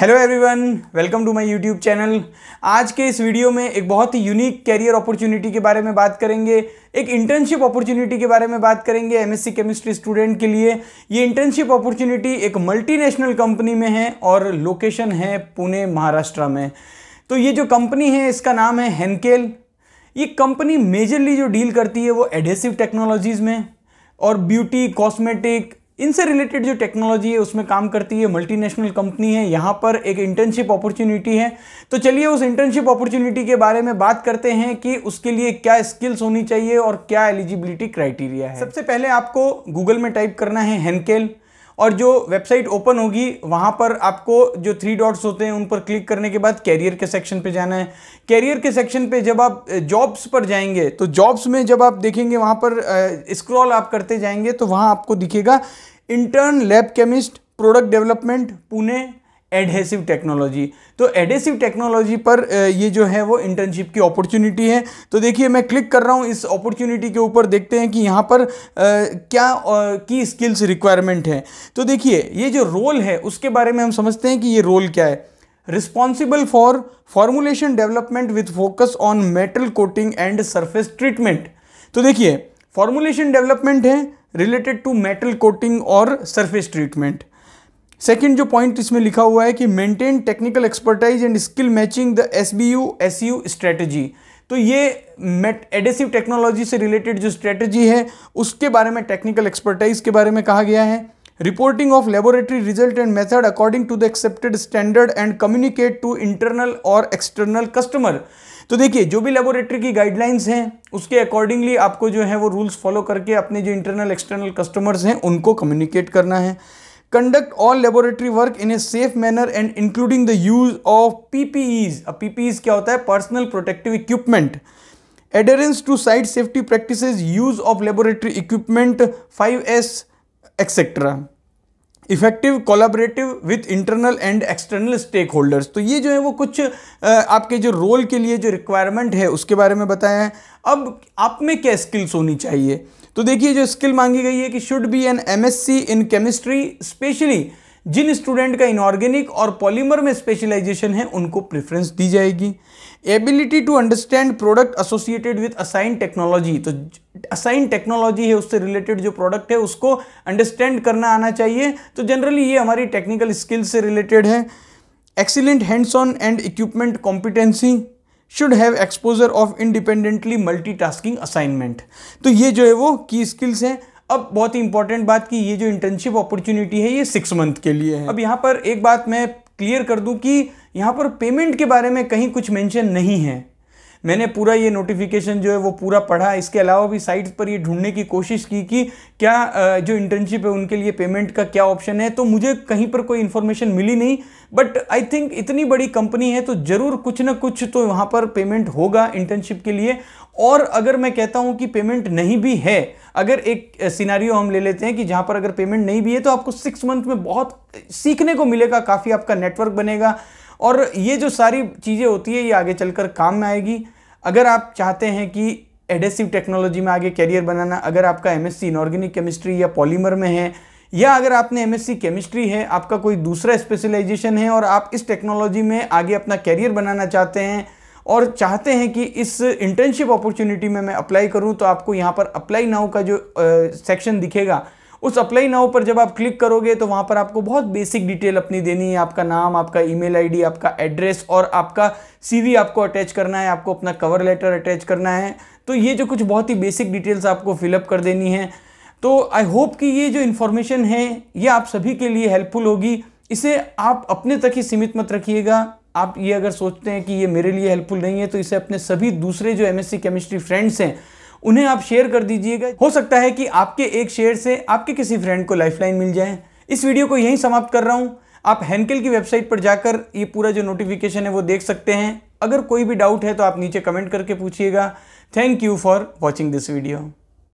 hello everyone welcome to my YouTube channel आज के इस वीडियो में एक बहुत ही यूनिक कैरियर अपॉर्चुनिटी के बारे में बात करेंगे एक इंटर्नशिप अपॉर्चुनिटी के बारे में बात करेंगे एमएससी केमिस्ट्री स्टूडेंट के लिए ये इंटर्नशिप अपॉर्चुनिटी एक मल्टीनेशनल कंपनी में है और लोकेशन है पुणे महाराष्ट्र में तो ये जो कंपनी है इसका नाम है हैंकेल ये कंपनी मेजरली जो डील करती है वो एडेसिव टेक्नोलॉजीज़ में और ब्यूटी कॉस्मेटिक इनसे रिलेटेड जो टेक्नोलॉजी है उसमें काम करती है मल्टीनेशनल कंपनी है यहाँ पर एक इंटर्नशिप अपॉर्चुनिटी है तो चलिए उस इंटर्नशिप अपॉर्चुनिटी के बारे में बात करते हैं कि उसके लिए क्या स्किल्स होनी चाहिए और क्या एलिजिबिलिटी क्राइटेरिया है सबसे पहले आपको गूगल में टाइप करना है हेनकेल और जो वेबसाइट ओपन होगी वहाँ पर आपको जो थ्री डॉट्स होते हैं उन पर क्लिक करने के बाद कैरियर के सेक्शन पे जाना है कैरियर के सेक्शन पे जब आप जॉब्स पर जाएंगे तो जॉब्स में जब आप देखेंगे वहाँ पर स्क्रॉल आप करते जाएंगे तो वहाँ आपको दिखेगा intern lab chemist product development Pune adhesive technology तो एडहेसिव टेक्नोलॉजी पर ये जो है वो इंटर्नशिप की अपॉर्चुनिटी है तो देखिए मैं क्लिक कर रहा हूँ इस अपॉर्चुनिटी के ऊपर देखते हैं कि यहाँ पर क्या की स्किल्स रिक्वायरमेंट है तो देखिए ये जो रोल है उसके बारे में हम समझते हैं कि ये रोल क्या है responsible for formulation development with focus on metal coating and surface treatment तो देखिए फॉर्मुलेशन डेवलपमेंट है रिलेटेड टू मेटल कोटिंग और सरफेस ट्रीटमेंट सेकेंड जो पॉइंट इसमें लिखा हुआ है कि maintain technical expertise and skill matching the S B U S U strategy तो ये मेट एडेसिव टेक्नोलॉजी से रिलेटेड जो स्ट्रेटजी है उसके बारे में टेक्निकल एक्सपर्टाइज के बारे में कहा गया है reporting of laboratory result and method according to the accepted standard and communicate to internal और एक्सटर्नल कस्टमर तो देखिए जो भी लेबोरेटरी की गाइडलाइंस हैं उसके अकॉर्डिंगली आपको जो है वो रूल्स फॉलो करके अपने जो इंटरनल एक्सटर्नल कस्टमर्स हैं उनको कम्युनिकेट करना है conduct all laboratory work in a safe manner and including the use of PPEs PPEs क्या होता है personal protective equipment adherence to site safety practice use of laboratory equipment five S etcetera effective collaborative with internal and external stakeholders तो ये जो है वो कुछ आपके जो रोल के लिए जो रिक्वायरमेंट है उसके बारे में बताया अब आप में क्या स्किल्स होनी चाहिए तो देखिए जो स्किल मांगी गई है कि should be an MSc in chemistry specially जिन स्टूडेंट का इनऑर्गेनिक और पॉलीमर में स्पेशलाइजेशन है उनको प्रेफरेंस दी जाएगी ability to understand product associated with assign technology तो असाइन टेक्नोलॉजी है उससे रिलेटेड जो प्रोडक्ट है उसको अंडरस्टैंड करना आना चाहिए तो जनरली ये हमारी टेक्निकल स्किल से रिलेटेड है excellent hands on and equipment competency should have exposure of independently multitasking assignment तो ये जो है वो की स्किल्स हैं अब बहुत ही इंपॉर्टेंट बात कि ये जो इंटर्नशिप अपॉर्चुनिटी है ये सिक्स मंथ के लिए है अब यहाँ पर एक बात मैं क्लियर कर दूं कि यहाँ पर पेमेंट के बारे में कहीं कुछ मेंशन नहीं है मैंने पूरा ये नोटिफिकेशन जो है वो पूरा पढ़ा इसके अलावा भी साइट पर ये ढूंढने की कोशिश की कि क्या जो इंटर्नशिप है उनके लिए पेमेंट का क्या ऑप्शन है तो मुझे कहीं पर कोई इन्फॉर्मेशन मिली नहीं बट आई थिंक इतनी बड़ी कंपनी है तो ज़रूर कुछ ना कुछ तो वहाँ पर पेमेंट होगा इंटर्नशिप के लिए और अगर मैं कहता हूँ कि पेमेंट नहीं भी है अगर एक सिनारियो हम ले लेते हैं कि जहाँ पर अगर पेमेंट नहीं भी है तो आपको सिक्स मंथ में बहुत सीखने को मिलेगा काफ़ी आपका नेटवर्क बनेगा और ये जो सारी चीज़ें होती है ये आगे चलकर काम में आएगी अगर आप चाहते हैं कि एडेसिव टेक्नोलॉजी में आगे कैरियर बनाना अगर आपका एमएससी इनऑर्गेनिक केमिस्ट्री या पॉलीमर में है या अगर आपने एमएससी केमिस्ट्री है आपका कोई दूसरा स्पेशलाइजेशन है और आप इस टेक्नोलॉजी में आगे अपना कैरियर बनाना चाहते हैं और चाहते हैं कि इस इंटर्नशिप अपॉर्चुनिटी में मैं अप्लाई करूं तो आपको यहां पर अप्लाई नाउ का जो सेक्शन दिखेगा उस अप्लाई नाउ पर जब आप क्लिक करोगे तो वहाँ पर आपको बहुत बेसिक डिटेल अपनी देनी है आपका नाम आपका ईमेल आईडी आपका एड्रेस और आपका सीवी आपको अटैच करना है आपको अपना कवर लेटर अटैच करना है तो ये जो कुछ बहुत ही बेसिक डिटेल्स आपको फिलअप कर देनी है तो आई होप कि ये जो इन्फॉर्मेशन है ये आप सभी के लिए हेल्पफुल होगी इसे आप अपने तक ही सीमित मत रखिएगा आप ये अगर सोचते हैं कि ये मेरे लिए हेल्पफुल नहीं है तो इसे अपने सभी दूसरे जो एमएससी केमिस्ट्री फ्रेंड्स हैं उन्हें आप शेयर कर दीजिएगा हो सकता है कि आपके एक शेयर से आपके किसी फ्रेंड को लाइफलाइन मिल जाए इस वीडियो को यहीं समाप्त कर रहा हूँ आप हैंडकिल की वेबसाइट पर जाकर ये पूरा जो नोटिफिकेशन है वो देख सकते हैं अगर कोई भी डाउट है तो आप नीचे कमेंट करके पूछिएगा thank you for watching this video